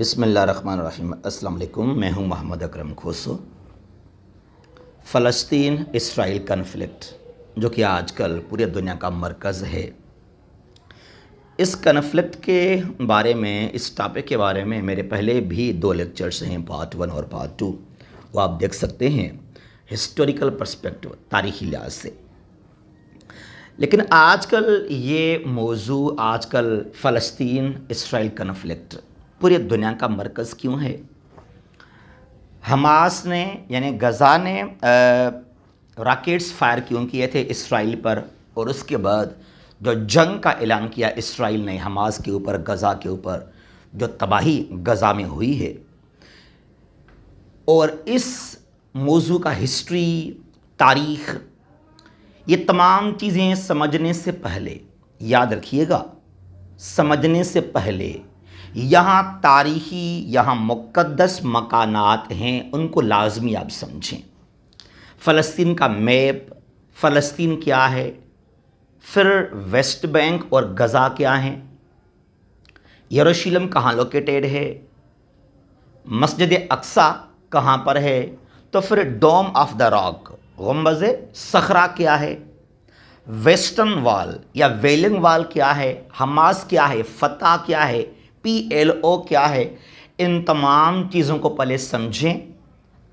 अस्सलाम वालेकुम मैं हूं मोहम्मद अकरम खोसो फ़लस्तीन इसराइल कन्फ्लिक्ट जो कि आजकल पूरी दुनिया का मरकज़ है इस कन्फ्लिक्ट के बारे में इस टॉपिक के बारे में मेरे पहले भी दो लेक्चर्स हैं पार्ट वन और पार्ट टू वो आप देख सकते हैं हिस्टोरिकल परस्पेक्टिव तारीखी लिहाज से लेकिन आजकल ये मौजू आजकल फ़लस्तीन इसराइल कन्फ्लिक्ट पूरे दुनिया का मरकज़ क्यों है हमास ने यानी गज़ा ने रॉकेट्स फायर क्यों किए थे इसराइल पर और उसके बाद जो जंग का ऐलान किया इसराइल ने हमास के ऊपर गज़ा के ऊपर जो तबाही गज़ा में हुई है और इस मौजू का हिस्ट्री तारीख़ ये तमाम चीज़ें समझने से पहले याद रखिएगा समझने से पहले यहाँ तारीखी यहाँ मुक़दस मकानात हैं उनको लाजमी आप समझें फ़लस्तीन का मैप फ़लस्तीन क्या है फिर वेस्ट बैंक और गज़ा क्या हैं यरूशलेम कहाँ लोकेटेड है मस्जिद अक्सा कहाँ पर है तो फिर डोम ऑफ द रॉक गम्बज सखरा क्या है वेस्टर्न वाल या वेलिंग वाल क्या है हमास क्या है फतह क्या है पी एल ओ क्या है इन तमाम चीज़ों को पहले समझें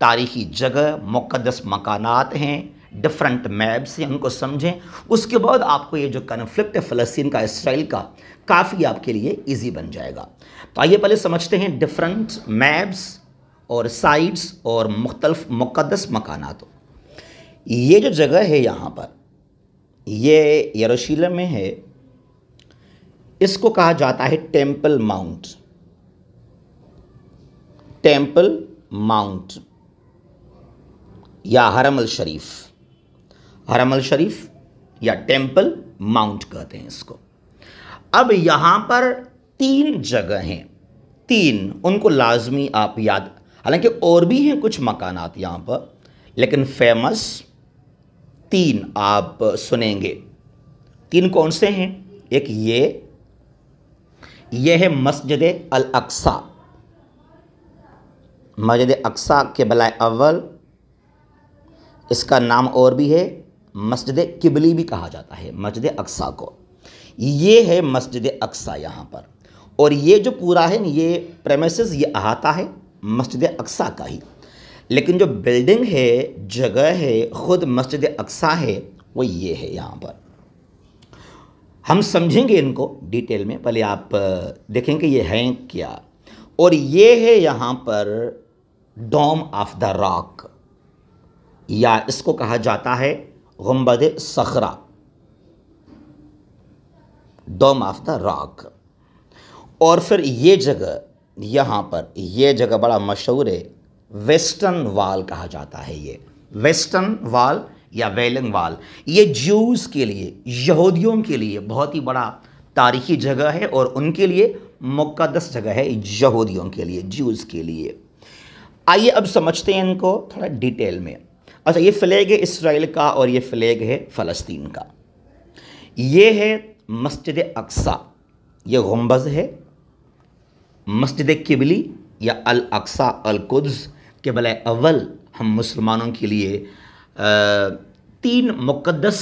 तारीखी जगह मुक़दस मकानात हैं डिफरेंट मैप्स हैं उनको समझें उसके बाद आपको ये जो कन्फ्लिक्ट फ़लस्तीन का इसराइल का काफ़ी आपके लिए इजी बन जाएगा तो आइए पहले समझते हैं डिफरेंट मैप्स और साइट्स और मुख्तलफ मुक़दस मकानात ये जो जगह है यहाँ पर ये यरूशलेम में है इसको कहा जाता है टेम्पल माउंट टेम्पल माउंट या हरमल शरीफ हरमल शरीफ या टेम्पल माउंट कहते हैं इसको अब यहां पर तीन जगह हैं तीन उनको लाजमी आप याद हालांकि और भी हैं कुछ मकानात यहां पर लेकिन फेमस तीन आप सुनेंगे तीन कौन से हैं एक ये यह है मस्जिद अल अक्सा मस्जिद अक्सा के बलाय अव्वल इसका नाम और भी है मस्जिद किबली भी कहा जाता है मस्जिद अक्सा को ये है मस्जिद अक्सा यहाँ पर और ये जो पूरा है ये प्रेमिस ये अहाता है मस्जिद अक्सा का ही लेकिन जो बिल्डिंग है जगह है ख़ुद मस्जिद अक्सा है वो ये है यहाँ पर हम समझेंगे इनको डिटेल में पहले आप देखेंगे ये हैं क्या और ये है यहाँ पर डॉम ऑफ द रॉक या इसको कहा जाता है गुम्बद सखरा डोम ऑफ द रॉक और फिर ये जगह यहाँ पर ये जगह बड़ा मशहूर है वेस्टर्न वाल कहा जाता है ये वेस्टर्न वाल या वेलंगवाल ये ज्यूज़ के लिए यहूदियों के लिए बहुत ही बड़ा तारीखी जगह है और उनके लिए मुकदस जगह है यहूदियों के लिए जूस के लिए आइए अब समझते हैं इनको थोड़ा डिटेल में अच्छा ये फ्लैग है इसराइल का और ये फ्लैग है फ़लस्तीन का ये है मस्जिद अक्सा ये गुम्बज है मस्जिद किबली या अल अक्सा अल कुद्स बल अव्वल हम मुसलमानों के लिए तीन मुक़दस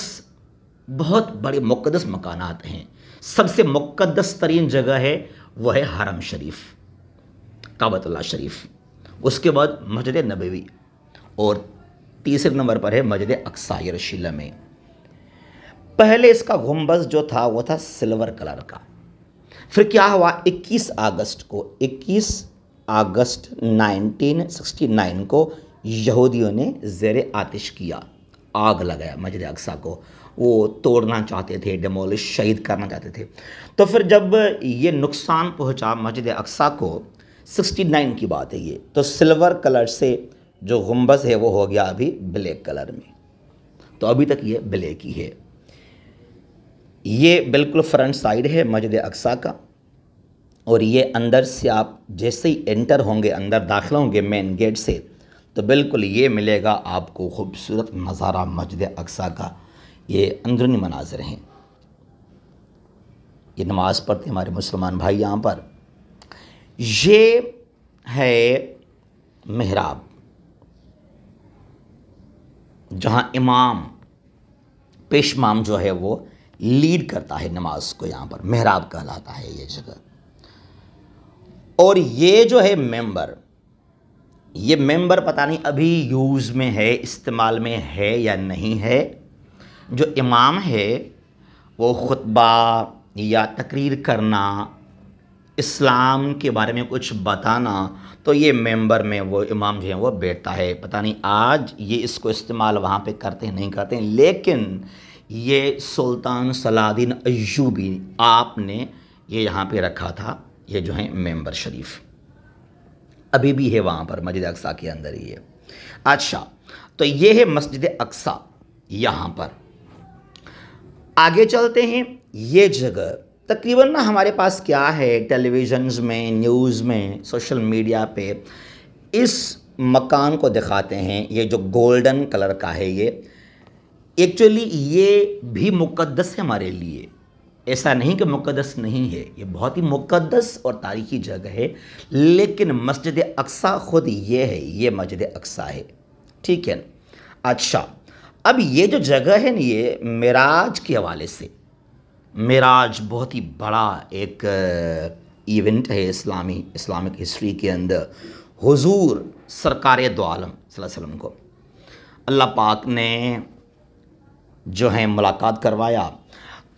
बहुत बड़े मुक़दस मकानात हैं सबसे मुक़दस तरीन जगह है वह है हरम शरीफ काबतुल्ला शरीफ उसके बाद मस्जिद नबीवी और तीसरे नंबर पर है मस्जिद अक्सायर शिला में पहले इसका गुम्बज जो था वो था सिल्वर कलर का फिर क्या हुआ 21 अगस्त को 21 अगस्त 1969 को यहूदियों ने ज़ेर आतिश किया आग लगाया मस्जिद अक्सा को वो तोड़ना चाहते थे डेमोलिश शहीद करना चाहते थे तो फिर जब ये नुकसान पहुंचा मस्जिद अक्सा को 69 की बात है ये तो सिल्वर कलर से जो गुम्बस है वो हो गया अभी ब्लैक कलर में तो अभी तक ये ब्लैक ही है ये बिल्कुल फ्रंट साइड है मस्जिद अक्सा का और ये अंदर से आप जैसे ही एंटर होंगे अंदर दाखिल होंगे मेन गेट से तो बिल्कुल ये मिलेगा आपको खूबसूरत नज़ारा मस्जिद अक्सा का ये अंदरूनी मनाजर हैं ये नमाज़ पढ़ते हमारे मुसलमान भाई यहाँ पर ये है महराब जहाँ इमाम पेशमाम जो है वो लीड करता है नमाज को यहाँ पर मेहराब कहलाता है ये जगह और ये जो है मेंबर ये मेंबर पता नहीं अभी यूज़ में है इस्तेमाल में है या नहीं है जो इमाम है वो खुतबा या तकरीर करना इस्लाम के बारे में कुछ बताना तो ये मेंबर में वो इमाम जो है वो बैठता है पता नहीं आज ये इसको इस्तेमाल वहाँ पे करते हैं नहीं करते हैं लेकिन ये सुल्तान सलादीन अयूबी आपने ये यहाँ पे रखा था ये जो है मेंबर शरीफ़ अभी भी है वहाँ पर मस्जिद अक्सा के अंदर ही है अच्छा तो ये है मस्जिद अक्सा यहाँ पर आगे चलते हैं ये जगह तकरीबन ना हमारे पास क्या है टेलीविजन्स में न्यूज़ में सोशल मीडिया पे इस मकान को दिखाते हैं ये जो गोल्डन कलर का है ये एक्चुअली ये भी मुकद्दस है हमारे लिए ऐसा नहीं कि मुकदस नहीं है ये बहुत ही मुकदस और तारीखी जगह है लेकिन मस्जिद अक्सा ख़ुद ये है ये मस्जिद अक्सा है ठीक है ना अच्छा अब ये जो जगह है ना ये मराज के हवाले से मराज बहुत ही बड़ा एक इवेंट है इस्लामी इस्लामिक हिस्ट्री के अंदर हुजूर सरकार दोम आलम को अल्लाह पाक ने जो है मुलाकात करवाया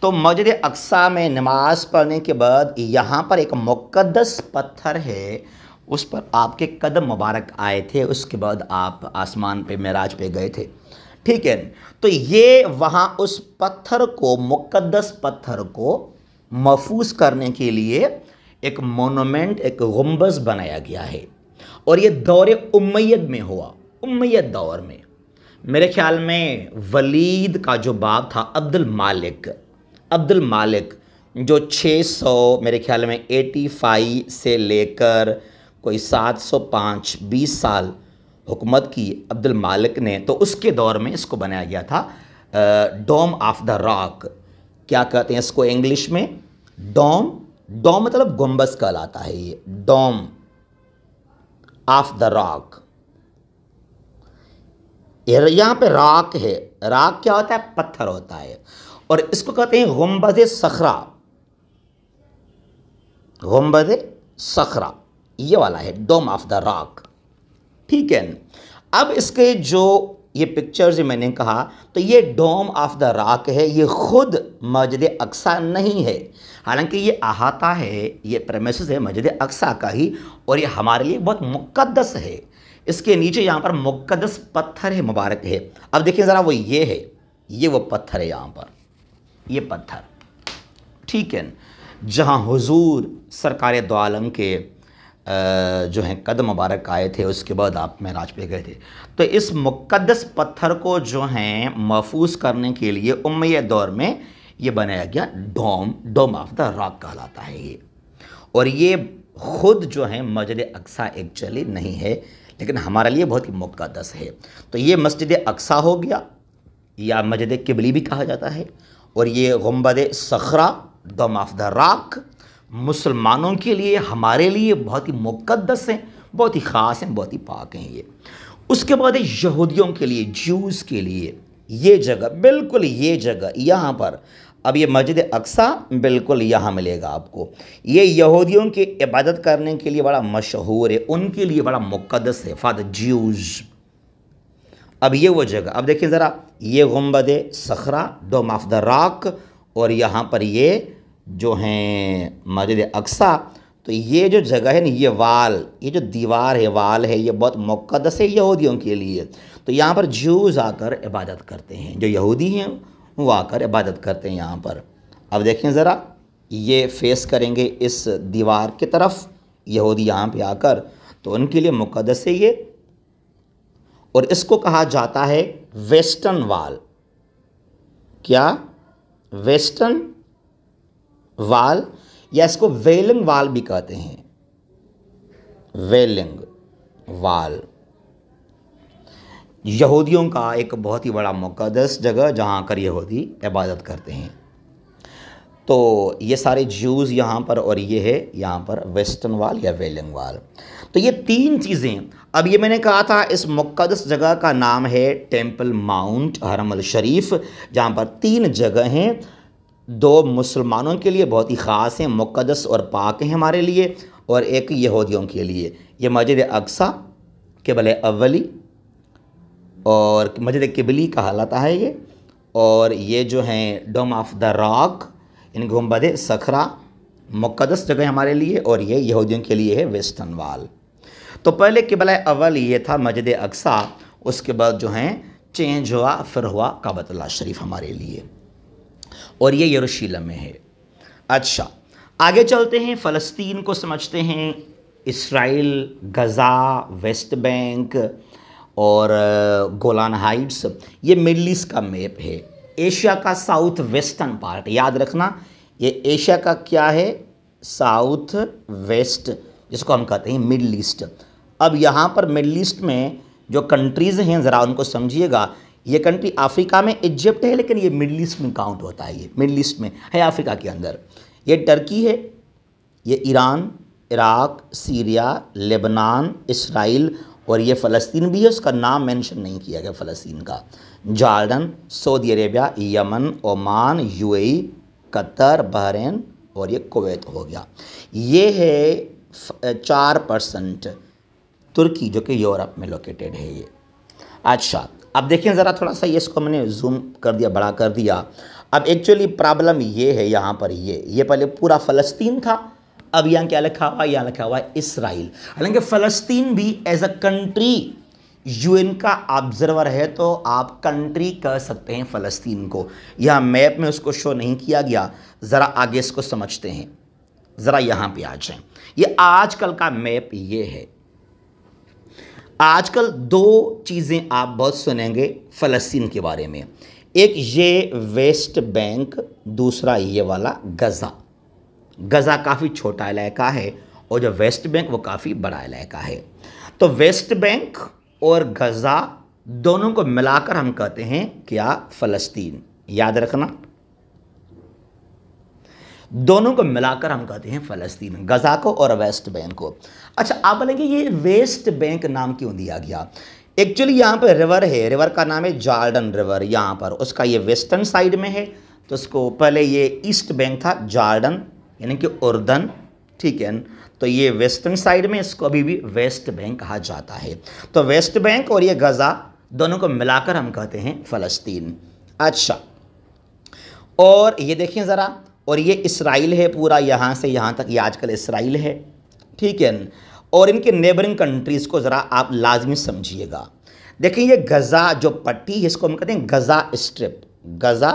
तो मस्जिद अक्सा में नमाज़ पढ़ने के बाद यहाँ पर एक मुक़दस पत्थर है उस पर आपके कदम मुबारक आए थे उसके बाद आप आसमान पे मेराज पे गए थे ठीक है तो ये वहाँ उस पत्थर को मुक़दस पत्थर को महफूज करने के लिए एक मोनोमेंट एक गुम्बस बनाया गया है और ये दौरे उमैद में हुआ उमैद दौर में मेरे ख्याल में वलीद का जो बाप था अब्दुल मालिक अब्दुल मालिक जो 600 मेरे ख्याल में 85 से लेकर कोई 705 20 साल हुकूमत की अब्दुल मालिक ने तो उसके दौर में इसको बनाया गया था डोम ऑफ द रॉक क्या कहते हैं इसको इंग्लिश में डोम डोम मतलब गुम्बस कहलाता है ये डोम ऑफ द रॉक यहाँ पे राक है राक क्या होता है पत्थर होता है और इसको कहते हैं गुम्बद सखरा गुम्बद सखरा ये वाला है डोम ऑफ द रॉक ठीक है अब इसके जो ये पिक्चर्स मैंने कहा तो ये डोम ऑफ द राक है ये खुद मस्जिद अक्सा नहीं है हालांकि ये अहाता है ये प्रेमिस है मस्जिद अक्सा का ही और ये हमारे लिए बहुत मुकदस है इसके नीचे यहाँ पर मुकदस पत्थर है मुबारक है अब देखिए ज़रा वो ये है ये वो पत्थर है यहाँ पर ये पत्थर ठीक है जहाँ हुजूर सरकार दो आलम के जो हैं कदम मुबारक आए थे उसके बाद आप महराज पे गए थे तो इस मुकदस पत्थर को जो हैं महफूज करने के लिए उमय दौर में ये बनाया गया dome dome of the rock कहलाता है ये और ये खुद जो है मस्जिद अक्सा एक्चुअली नहीं है लेकिन हमारे लिए बहुत ही मुकदस है तो ये मस्जिद अक्सा हो गया या मस्जिद किबली भी कहा जाता है और ये गुम्बद सखरा दम ऑफ द राक मुसलमानों के लिए हमारे लिए बहुत ही मुकदस हैं बहुत ही ख़ास हैं बहुत ही पाक हैं ये उसके बाद यहूदियों के लिए जूस के लिए ये जगह बिल्कुल ये जगह यहाँ पर अब ये मस्जिद अक्सा बिल्कुल यहाँ मिलेगा आपको ये यहूदियों की इबादत करने के लिए बड़ा मशहूर है उनके लिए बड़ा मुकदस है फादर ज्यूज़ अब ये वो जगह अब देखिए ज़रा ये गुम्बद सखरा दो द राक और यहाँ पर ये जो हैं मस्जिद अक्सा तो ये जो जगह है ना ये वाल ये जो दीवार है वाल है ये बहुत मुक़दस है यहूदियों के लिए तो यहाँ पर जूज आकर इबादत करते हैं जो यहूदी हैं वो आकर इबादत करते हैं यहाँ पर अब देखें ज़रा ये फेस करेंगे इस दीवार की तरफ यहूदी यहाँ पे आकर तो उनके लिए मुक़दस है ये और इसको कहा जाता है वेस्टर्न वाल क्या वेस्टर्न वाल या इसको वेलिंग वाल भी कहते हैं वेलिंग वाल यहूदियों का एक बहुत ही बड़ा मुकदस जगह जहां कर यहूदी इबादत करते हैं तो ये सारे ज्यूज़ यहाँ पर और ये है यहाँ पर वेस्टर्न वाल या वेलिंग वाल तो ये तीन चीज़ें अब ये मैंने कहा था इस मुक़दस जगह का नाम है टेम्पल माउंट हरमल शरीफ जहाँ पर तीन जगह हैं दो मुसलमानों के लिए बहुत ही ख़ास हैं मुक़दस और पाक हैं हमारे लिए और एक यहूदियों के लिए ये मस्जिद अक्सा केबल अवली और मस्जिद किबली कहलाता है ये और ये जो हैं डोम ऑफ द रॉक इन गुम्बद सखरा मुक़दस जगह हमारे लिए और ये यहूदियों के लिए है वेस्टर्न वाल तो पहले किबला अव्वल ये था मस्जिद अक्सा उसके बाद जो हैं चेंज हुआ फिर हुआ काबतला शरीफ हमारे लिए और ये यरूशलेम में है अच्छा आगे चलते हैं फ़लस्तीन को समझते हैं इसराइल गज़ा वेस्ट बैंक और गोलान हाइट्स ये मिडल ईस्ट का मैप है एशिया का साउथ वेस्टर्न पार्ट याद रखना ये एशिया का क्या है साउथ वेस्ट जिसको हम कहते हैं मिडल ईस्ट अब यहाँ पर मिडल ईस्ट में जो कंट्रीज़ हैं ज़रा उनको समझिएगा ये कंट्री अफ्रीका में इजिप्ट है लेकिन ये मिडल ईस्ट में काउंट होता है ये मिडल ईस्ट में है अफ्रीका के अंदर ये टर्की है ये Iran Iraq Syria Lebanon Israel और ये फ़लस्तीन भी है उसका नाम मेंशन नहीं किया गया फ़लस्तीन का Jordan Saudi Arabia Yemen Oman UAE Qatar Bahrain और ये कुवैत हो गया ये है चार परसेंट तुर्की जो कि यूरोप में लोकेटेड है ये अच्छा अब देखिए ज़रा थोड़ा सा ये इसको मैंने जूम कर दिया बड़ा कर दिया अब एक्चुअली प्रॉब्लम ये है यहाँ पर ये ये पहले पूरा फ़लस्तीन था अब यहाँ क्या लिखा हुआ यहाँ लिखा हुआ है इसराइल हालांकि फ़लस्तीन भी एज अ कंट्री यूएन का ऑब्जर्वर है तो आप कंट्री कह सकते हैं फ़लस्तीन को यहाँ मैप में उसको शो नहीं किया गया ज़रा आगे इसको समझते हैं ज़रा यहाँ पे आ जाएं ये आजकल का मैप ये है आजकल दो चीज़ें आप बहुत सुनेंगे फ़लस्तीन के बारे में एक ये वेस्ट बैंक दूसरा ये वाला गज़ा गज़ा काफ़ी छोटा इलाका है और जो वेस्ट बैंक वो काफ़ी बड़ा इलाका है तो वेस्ट बैंक और गज़ा दोनों को मिलाकर हम कहते हैं क्या फ़लस्तीन याद रखना दोनों को मिलाकर हम कहते हैं फ़लस्तीन गज़ा को और वेस्ट बैंक को अच्छा आप बोलेंगे ये वेस्ट बैंक नाम क्यों दिया गया एक्चुअली यहाँ पर रिवर है रिवर का नाम है जार्डन रिवर यहाँ पर उसका ये वेस्टर्न साइड में है तो उसको पहले ये ईस्ट बैंक था जार्डन यानी कि उर्दन ठीक है तो ये वेस्टर्न साइड में इसको अभी भी वेस्ट बैंक कहा जाता है तो वेस्ट बैंक और ये गज़ा दोनों को मिलाकर हम कहते हैं फ़लस्तीन अच्छा और ये देखिए ज़रा और ये इसराइल है पूरा यहाँ से यहाँ तक ये आजकल इसराइल है ठीक है और इनके नेबरिंग कंट्रीज़ को ज़रा आप लाजमी समझिएगा देखिए ये गज़ा जो पट्टी है इसको हम कहते हैं गज़ा स्ट्रिप गज़ा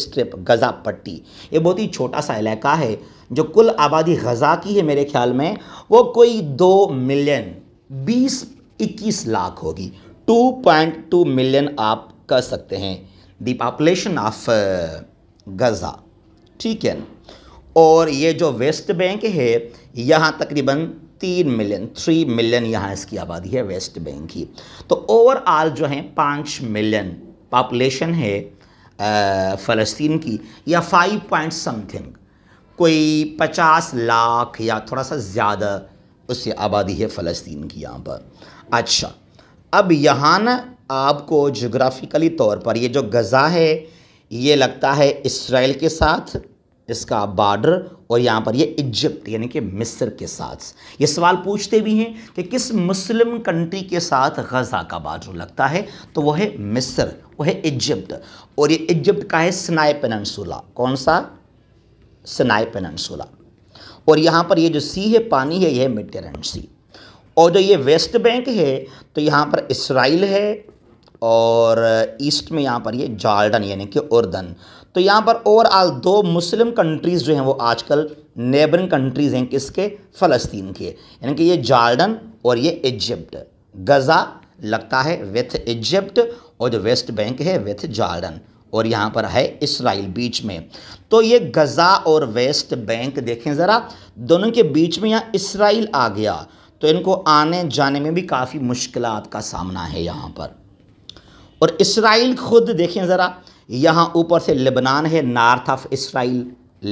स्ट्रिप गज़ा पट्टी ये बहुत ही छोटा सा इलाका है जो कुल आबादी गज़ा की है मेरे ख्याल में वो कोई दो मिलियन बीस इक्कीस लाख होगी टू पॉइंट टू मिलियन आप कह सकते हैं दी पॉपुलेशन ऑफ गज़ा ठीक है और ये जो वेस्ट बैंक है यहाँ तकरीबन तीन मिलियन थ्री मिलियन यहाँ इसकी आबादी है वेस्ट बैंक की तो ओवरऑल जो है पाँच मिलियन पॉपुलेशन है फ़लस्तीन की या फाइव पॉइंट समथिंग कोई पचास लाख या थोड़ा सा ज़्यादा उससे आबादी है फ़लस्तीन की यहाँ पर अच्छा अब यहाँ ना आपको जोग्राफ़िकली तौर पर ये जो गज़ा है ये लगता है इसराइल के साथ इसका बॉर्डर और यहाँ पर ये इजिप्ट यानी कि मिस्र के साथ ये सवाल पूछते भी हैं कि किस मुस्लिम कंट्री के साथ गज़ा का बॉर्डर लगता है तो वह है मिस्र वह है इजिप्ट और ये इजिप्ट का है स्नाय पेनसूला कौन सा स्नाय पेनसूला और यहाँ पर ये जो सी है पानी है यह है मिटेरन सी और जो ये वेस्ट बैंक है तो यहाँ पर इसराइल है और ईस्ट में यहाँ पर ये जार्डन यानी कि उर्दन तो यहाँ पर ओवरऑल दो मुस्लिम कंट्रीज़ जो हैं वो आजकल नेबरिंग कंट्रीज़ हैं किसके फ़लस्तीन के यानी कि ये जार्डन और ये इजिप्ट गज़ा लगता है विथ इजिप्ट और जो वेस्ट बैंक है विथ जार्डन और यहाँ पर है इसराइल बीच में तो ये गज़ा और वेस्ट बैंक देखें ज़रा दोनों के बीच में यहाँ इसराइल आ गया तो इनको आने जाने में भी काफ़ी मुश्किल का सामना है यहाँ पर और इसराइल खुद देखें ज़रा यहाँ ऊपर से लेबनान है नार्थ ऑफ इसराइल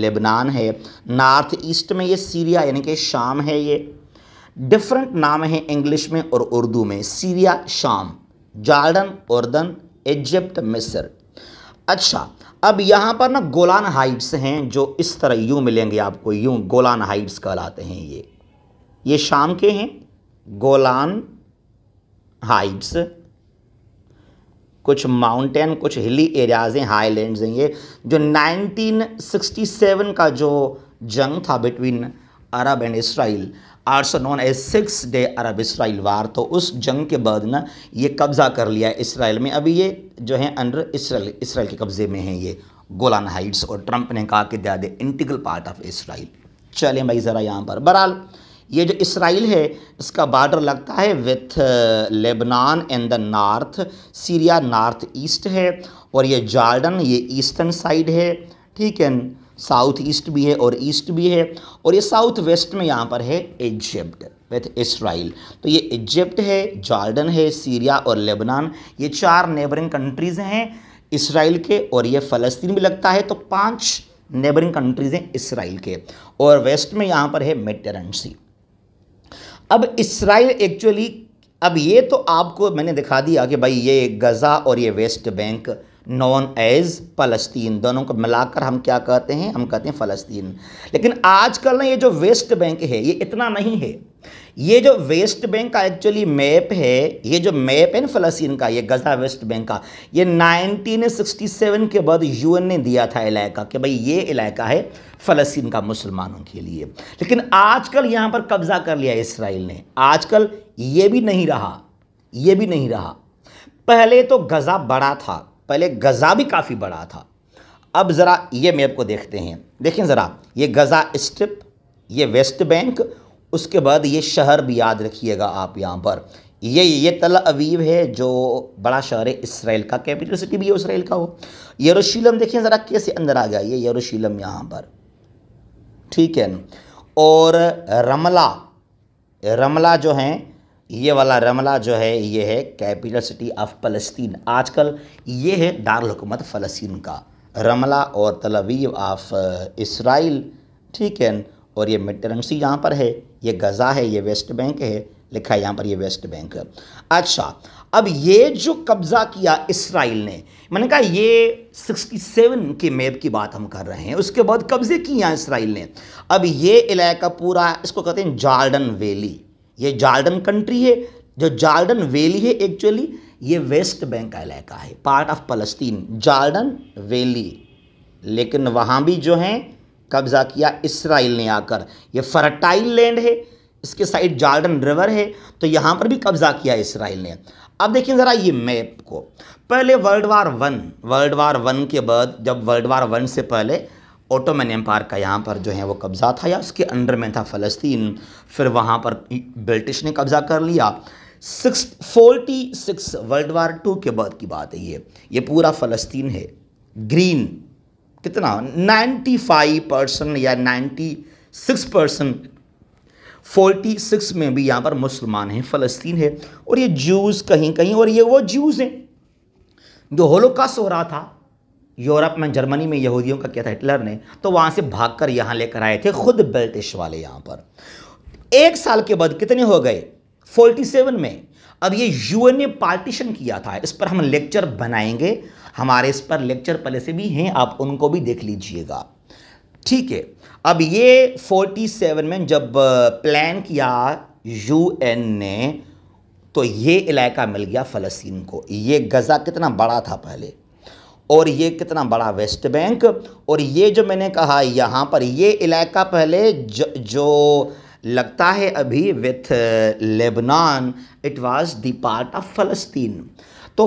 लेबनान है नार्थ ईस्ट में ये सीरिया यानी कि शाम है ये डिफरेंट नाम हैं इंग्लिश में और उर्दू में सीरिया शाम जार्डन उर्दन इजिप्ट मिस्र अच्छा अब यहाँ पर ना गोलान हाइट्स हैं जो इस तरह यूँ मिलेंगे आपको यूँ गोलान हाइट्स कहलाते हैं ये ये शाम के हैं गोलान हाइट्स कुछ माउंटेन कुछ हिली एरियाज़ हैं हाई लैंड हैं ये जो 1967 का जो जंग था between Arab and Israel also known a six day Arab Israel war तो उस जंग के बाद ना ये कब्ज़ा कर लिया इसराइल में अभी ये जो है अंडर इसराइल इसराइल के कब्ज़े में है ये गोलान हाइट्स और ट्रंप ने कहा कि they are the integral part of Israel चलें भाई ज़रा यहाँ पर बहरहाल ये जो इसराइल है इसका बॉर्डर लगता है with uh, Lebanon and the north Syria north east है और ये जॉर्डन ये ईस्टर्न साइड है ठीक है साउथ ईस्ट भी है और ईस्ट भी है और ये साउथ वेस्ट में यहाँ पर है इजिप्ट विथ इसराइल तो ये इजिप्ट है जॉर्डन है सीरिया और लेबनान ये चार नेबरिंग कंट्रीज़ हैं इसराइल के और ये फ़लस्तीन भी लगता है तो पांच नेबरिंग कंट्रीज़ हैं इसराइल के और वेस्ट में यहाँ पर है मेटेरेंसी अब इसराइल एक्चुअली अब ये तो आपको मैंने दिखा दिया कि भाई ये गज़ा और ये वेस्ट बैंक नॉन एज फ़लस्तीन दोनों को मिलाकर हम क्या कहते हैं हम कहते हैं फ़लस्तीन लेकिन आजकल ना ये जो वेस्ट बैंक है ये इतना नहीं है ये जो वेस्ट बैंक का एक्चुअली मैप है ये जो मैप है ना फलस्तीन का ये गजा वेस्ट बैंक का ये 1967 के बाद यूएन ने दिया था इलाका कि भाई ये इलाका है फलस्तीन का मुसलमानों के लिए लेकिन आजकल यहाँ पर कब्जा कर लिया इसराइल ने आजकल ये भी नहीं रहा ये भी नहीं रहा पहले तो गज़ा बड़ा था पहले गज़ा भी काफ़ी बड़ा था अब ज़रा ये मैप को देखते हैं देखें ज़रा ये गज़ा स्ट्रिप ये वेस्ट बैंक उसके बाद ये शहर भी याद रखिएगा आप यहाँ पर ये ये तल अवीव है जो बड़ा शहर है इसराइल का कैपिटल सिटी भी इसराइल का हो यरूशलेम देखिए ज़रा कैसे अंदर आ गया ये यरूशलेम यहाँ पर ठीक है और रमला रमला जो है ये वाला रमला जो है ये है कैपिटल सिटी ऑफ फ़लस्तीन आजकल ये है दारकूमत फ़लस्तीन का रमला और तलवीव ऑफ इसराइल ठीक है और ये मिड यहाँ पर है ये गज़ा है ये वेस्ट बैंक है लिखा है यहाँ पर ये वेस्ट बैंक है अच्छा अब ये जो कब्ज़ा किया इसराइल ने मैंने कहा ये 67 के मैप की बात हम कर रहे हैं उसके बाद कब्ज़े किए इसराइल ने अब ये इलाका पूरा इसको कहते हैं जार्डन वैली ये जार्डन कंट्री है जो जार्डन वैली है एक्चुअली ये वेस्ट बैंक का इलाका है पार्ट ऑफ फलस्तीन जार्डन वैली लेकिन वहाँ भी जो हैं कब्ज़ा किया इसराइल ने आकर ये फर्टाइल लैंड है इसके साइड जार्डन रिवर है तो यहाँ पर भी कब्ज़ा किया इसराइल ने अब देखिए ज़रा ये मैप को पहले world war one world war one के बाद जब वर्ल्ड वार वन से पहले ऑटोमन एम्पायर का यहाँ पर जो है वो कब्ज़ा था या उसके अंडर में था फ़लस्तीन फिर वहाँ पर ब्रिटिश ने कब्ज़ा कर लिया six forty six world war two के बाद की बात है ये ये पूरा फ़लस्तीन है ग्रीन कितना 95 परसेंट या 96 परसेंट फोर्टी सिक्स में भी यहाँ पर मुसलमान हैं फ़लस्तीन है और ये जूस कहीं कहीं और ये वो जूस हैं जो होलोकास्ट हो रहा था यूरोप में जर्मनी में यहूदियों का किया था हिटलर ने तो वहाँ से भागकर यहाँ लेकर आए थे खुद ब्रिटिश वाले यहाँ पर एक साल के बाद कितने हो गए 47 में अब ये ने पार्टीशन किया था इस पर हम लेक्चर बनाएंगे हमारे इस पर लेक्चर पहले से भी हैं आप उनको भी देख लीजिएगा ठीक है अब ये 47 में जब प्लान किया यूएन ने तो ये इलाका मिल गया फ़लस्तीन को ये गज़ा कितना बड़ा था पहले और ये कितना बड़ा वेस्ट बैंक और ये जो मैंने कहा यहाँ पर ये इलाका पहले ज, जो लगता है अभी with Lebanon it was the part of फ़लस्तीन तो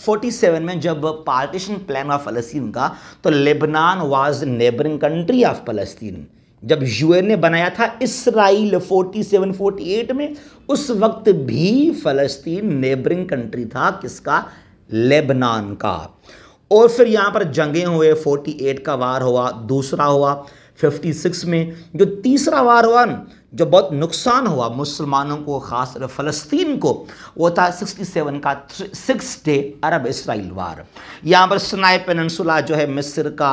47 में जब पार्टीशन प्लान ऑफ फलस्तीन का तो Lebanon was neighbouring country of फलस्तीन जब यूएन ने बनाया था इसराइल 47 48 में उस वक्त भी फलस्तीन नेबरिंग कंट्री था किसका लेबनान का और फिर यहाँ पर जंगें हुए 48 का वार हुआ दूसरा हुआ 56 में जो तीसरा वार हुआ ना जो बहुत नुकसान हुआ मुसलमानों को ख़ास फ़लस्तीन को वो था 67 का six day Arab Israel war यहाँ पर सनाए पेनसुला जो है मिस्र का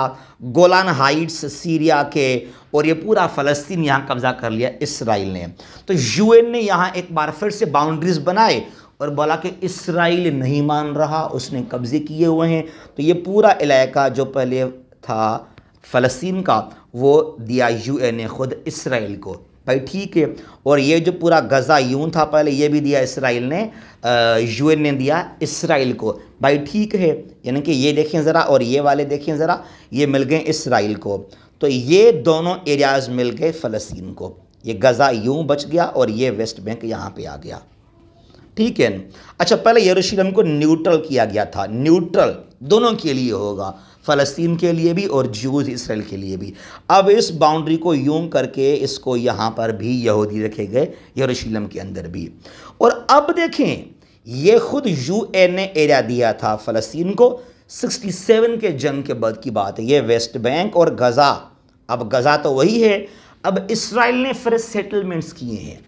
गोलान हाइट्स सीरिया के और ये पूरा फ़लस्तीन यहाँ कब्ज़ा कर लिया इसराइल ने तो यूएन ने यहाँ एक बार फिर से बाउंड्रीज़ बनाए और बोला कि इसराइल नहीं मान रहा उसने कब्ज़े किए हुए हैं तो ये पूरा इलाका जो पहले था फ़लस्तीन का वो दिया एन ने ख़ुद इसराइल को भाई ठीक है और ये जो पूरा गज़ा यूं था पहले ये भी दिया इसराइल ने यूएन ने दिया इसराइल को भाई ठीक है यानी कि ये देखें ज़रा और ये वाले देखें ज़रा ये मिल गए इसराइल को तो ये दोनों एरियाज़ मिल गए फ़लस्तीन को ये गज़ा यूं बच गया और ये वेस्ट बैंक यहाँ पे आ गया ठीक है अच्छा पहले यरूशलेम को न्यूट्रल किया गया था न्यूट्रल दोनों के लिए होगा फ़लस्तीन के लिए भी और जूद इसराइल के लिए भी अब इस बाउंड्री को यूँ करके इसको यहाँ पर भी यहूदी रखे गए यरूशलेम के अंदर भी और अब देखें ये खुद यू ने एरिया दिया था फ़लस्तीन को 67 के जंग के बाद की बात है ये वेस्ट बैंक और गज़ा अब गज़ा तो वही है अब इसराइल ने फिर सेटलमेंट्स किए हैं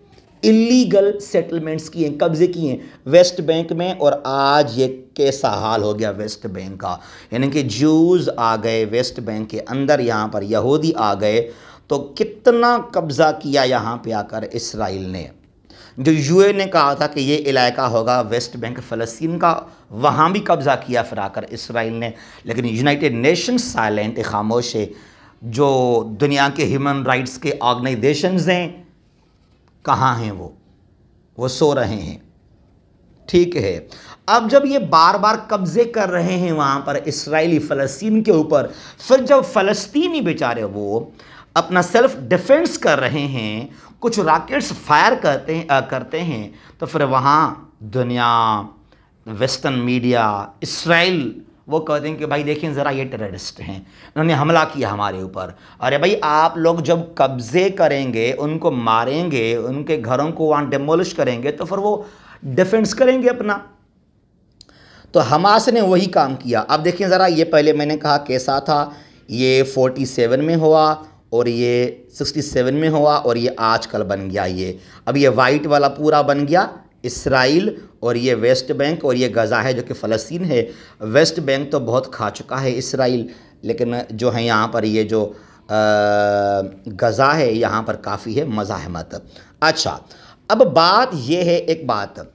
इलीगल सेटलमेंट्स किए हैं कब्ज़े किए हैं वेस्ट बैंक में और आज ये कैसा हाल हो गया वेस्ट बैंक का यानी कि जूस आ गए वेस्ट बैंक के अंदर यहाँ पर यहूदी आ गए तो कितना कब्ज़ा किया यहाँ पे आकर इसराइल ने जो यूए ने कहा था कि ये इलाका होगा वेस्ट बैंक फ़लस्तीन का वहाँ भी कब्ज़ा किया फिर आकर इसराइल ने लेकिन यूनाइटेड नेशन साइलेंट खामोश है जो दुनिया के ह्यूमन राइट्स के ऑर्गेनाइजेशंस हैं कहाँ हैं वो वो सो रहे हैं ठीक है अब जब ये बार बार कब्जे कर रहे हैं वहाँ पर इसराइली फ़लस्तीन के ऊपर फिर जब फ़लस्तीनी बेचारे वो अपना सेल्फ डिफेंस कर रहे हैं कुछ रॉकेट्स फायर करते हैं आ, करते हैं तो फिर वहाँ दुनिया वेस्टर्न मीडिया इसराइल वो कहते हैं कि भाई देखें ज़रा ये टेररिस्ट हैं उन्होंने हमला किया हमारे ऊपर अरे भाई आप लोग जब कब्ज़े करेंगे उनको मारेंगे उनके घरों को वहाँ डिमोलिश करेंगे तो फिर वो डिफेंस करेंगे अपना तो हमास ने वही काम किया अब देखें ज़रा ये पहले मैंने कहा कैसा था ये 47 में हुआ और ये 67 में हुआ और ये आजकल बन गया ये अब ये वाइट वाला पूरा बन गया इसराइल और ये वेस्ट बैंक और ये गज़ा है जो कि फ़लस्तीन है वेस्ट बैंक तो बहुत खा चुका है इसराइल लेकिन जो है यहाँ पर ये जो गज़ा है यहाँ पर काफ़ी है मज़ामत अच्छा अब बात यह है एक बात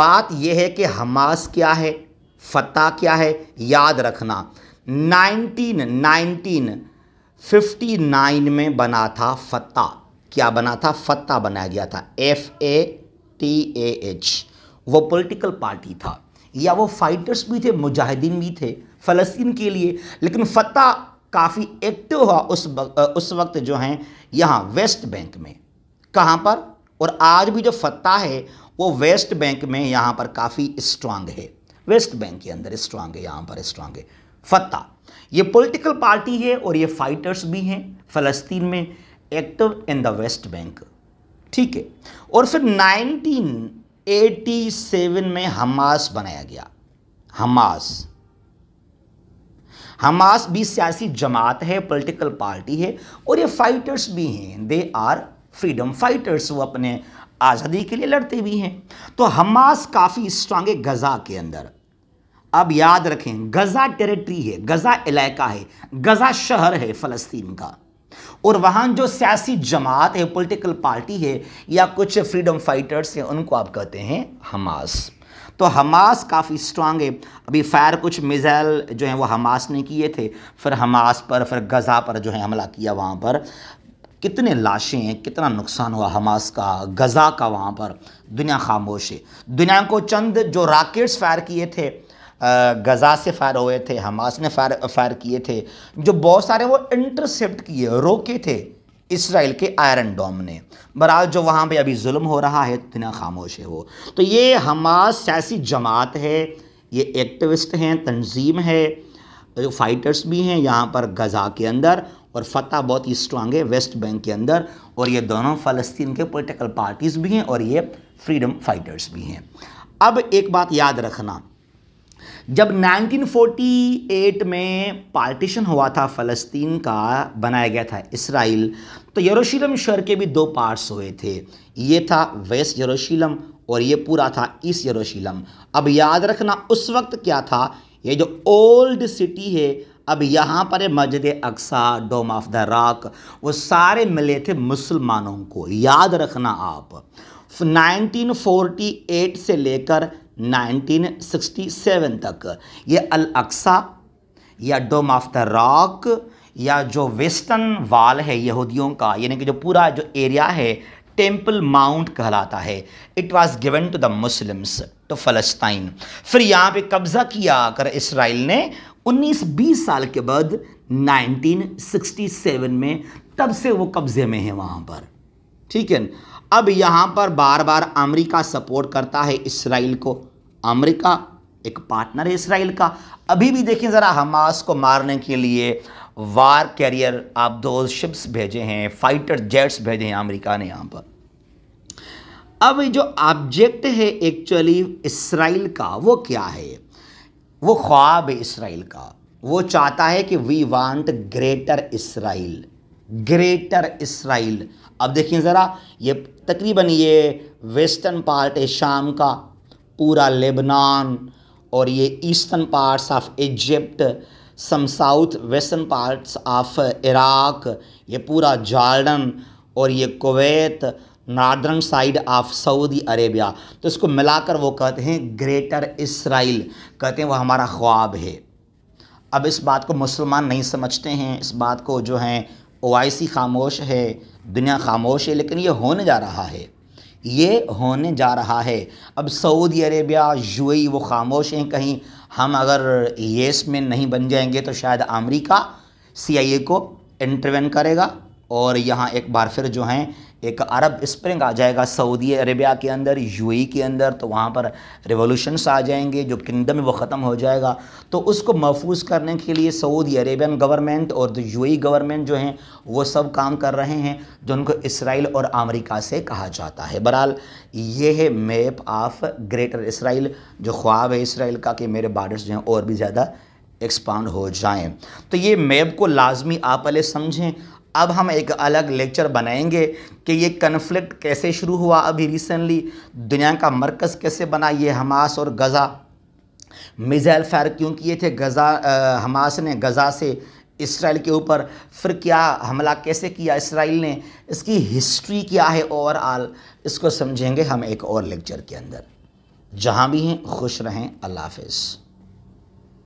बात यह है कि हमास क्या है फतह क्या है याद रखना नाइनटीन फिफ्टी नाइन में बना था फतह क्या बना था फतह बनाया गया था F A T A H वो पॉलिटिकल पार्टी था या वो फाइटर्स भी थे मुजाहिदीन भी थे फ़लस्तीन के लिए लेकिन फतह काफ़ी एक्टिव हुआ उस उस वक्त जो हैं यहाँ वेस्ट बैंक में कहाँ पर और आज भी जो फतह है वो वेस्ट बैंक में यहाँ पर काफ़ी स्ट्रांग है वेस्ट बैंक के अंदर स्ट्रांग है यहाँ पर स्ट्रांग है फतह ये पॉलिटिकल पार्टी है और ये फाइटर्स भी हैं फ़लस्तीन में active in the West Bank ठीक है और फिर 1987 में हमास बनाया गया हमास हमास भी सियासी जमात है पॉलिटिकल पार्टी है और ये फाइटर्स भी हैं दे आर फ्रीडम फाइटर्स वो अपने आज़ादी के लिए लड़ते भी हैं तो हमास काफ़ी स्ट्रांग है गज़ा के अंदर अब याद रखें गज़ा टेरिटरी है गज़ा इलाका है गज़ा शहर है फ़लस्तीन का और वहाँ जो सियासी जमात है पॉलिटिकल पार्टी है या कुछ फ्रीडम फाइटर्स हैं उनको आप कहते हैं हमास तो हमास काफ़ी स्ट्रांग है अभी फायर कुछ मिज़ाइल जो है वो हमास ने किए थे फिर हमास पर फिर गज़ा पर जो है हमला किया वहाँ पर कितने लाशें हैं कितना नुकसान हुआ हमास का गज़ा का वहाँ पर दुनिया खामोश है दुनिया को चंद जो राकेट्स फायर किए थे गज़ा से फ़ायर हुए थे हमास ने फायर फायर किए थे जो बहुत सारे वो इंटरसेप्ट किए रोके थे इसराइल के आयरन डोम ने बहरहाल जो वहाँ पे अभी जुल्म हो रहा है तो इतना खामोश है वो तो ये हमास सियासी जमात है ये एक्टिविस्ट हैं तंजीम है जो फाइटर्स भी हैं यहाँ पर गज़ा के अंदर और फतह बहुत ही स्ट्रांग है वेस्ट बैंक के अंदर और ये दोनों फ़लस्तीन के पोलिटिकल पार्टीज़ भी हैं और ये फ्रीडम फाइटर्स भी हैं अब एक बात याद रखना जब 1948 में पार्टीशन हुआ था फ़लस्तीन का बनाया गया था इसराइल तो यरूशलेम शहर के भी दो पार्ट्स हुए थे ये था वेस्ट यरूशलेम और ये पूरा था ईस्ट यरूशलेम अब याद रखना उस वक्त क्या था ये जो ओल्ड सिटी है अब यहाँ पर मस्जिद अक्सा डोम ऑफ द रॉक वो सारे मिले थे मुसलमानों को याद रखना आप 1948 से लेकर 1967 तक ये अल अक्सा या डोम ऑफ द रॉक या जो वेस्टर्न वाल है यहूदियों का यानी कि जो पूरा जो एरिया है टेम्पल माउंट कहलाता है it was given to the Muslims to फलस्तीन फिर यहाँ पे कब्ज़ा किया कर इसराइल ने 19-20 साल के बाद 1967 में तब से वो कब्ज़े में है वहाँ पर ठीक है अब यहाँ पर बार बार अमेरिका सपोर्ट करता है इसराइल को अमेरिका एक पार्टनर है इसराइल का अभी भी देखिए ज़रा हमास को मारने के लिए वार कैरियर आप दो शिप्स भेजे हैं फाइटर जेट्स भेजे हैं अमेरिका ने यहाँ पर अब जो ऑब्जेक्ट है एक्चुअली इसराइल का वो क्या है वो ख्वाब है इसराइल का वो चाहता है कि we want greater Israel greater Israel अब देखिए ज़रा ये तकरीबन ये वेस्टर्न पार्ट है शाम का पूरा लेबनान और ये eastern parts of Egypt some south western parts of Iraq ये पूरा जॉर्डन और ये Kuwait northern side of Saudi Arabia तो इसको मिलाकर वो कहते हैं ग्रेटर इसराइल कहते हैं वो हमारा ख्वाब है अब इस बात को मुसलमान नहीं समझते हैं इस बात को जो है ओआईसी खामोश है दुनिया खामोश है लेकिन ये होने जा रहा है ये होने जा रहा है अब सऊदी अरेबिया यूएई वो खामोश हैं कहीं हम अगर येस में नहीं बन जाएंगे तो शायद अमेरिका सीआईए को इंटरवेन करेगा और यहाँ एक बार फिर जो हैं एक अरब स्प्रिंग आ जाएगा सऊदी अरेबिया के अंदर यूएई के अंदर तो वहाँ पर रिवोल्यूशंस आ जाएंगे जो किंगडम है वो ख़त्म हो जाएगा तो उसको महफूज करने के लिए सऊदी अरेबियन गवर्नमेंट और यूएई गवर्नमेंट जो हैं वो सब काम कर रहे हैं जो उनको इसराइल और अमेरिका से कहा जाता है बहरहाल ये है मैप ऑफ ग्रेटर इसराइल जो ख्वाब है इसराइल का कि मेरे बार्डर्स जो हैं और भी ज़्यादा एक्सपांड हो जाएं तो ये मैप को लाजमी आप पहले समझें अब हम एक अलग लेक्चर बनाएंगे कि ये कन्फ्लिक्ट कैसे शुरू हुआ अभी रिसेंटली दुनिया का मरकज़ कैसे बना ये हमास और गज़ा मिज़ाइल फायर क्यों किए थे गज़ा हमास ने गज़ा से इसराइल के ऊपर फिर क्या हमला कैसे किया इसराइल ने इसकी हिस्ट्री क्या है ओवरऑल इसको समझेंगे हम एक और लेक्चर के अंदर जहाँ भी हैं खुश रहें अल्लाह हाफिज़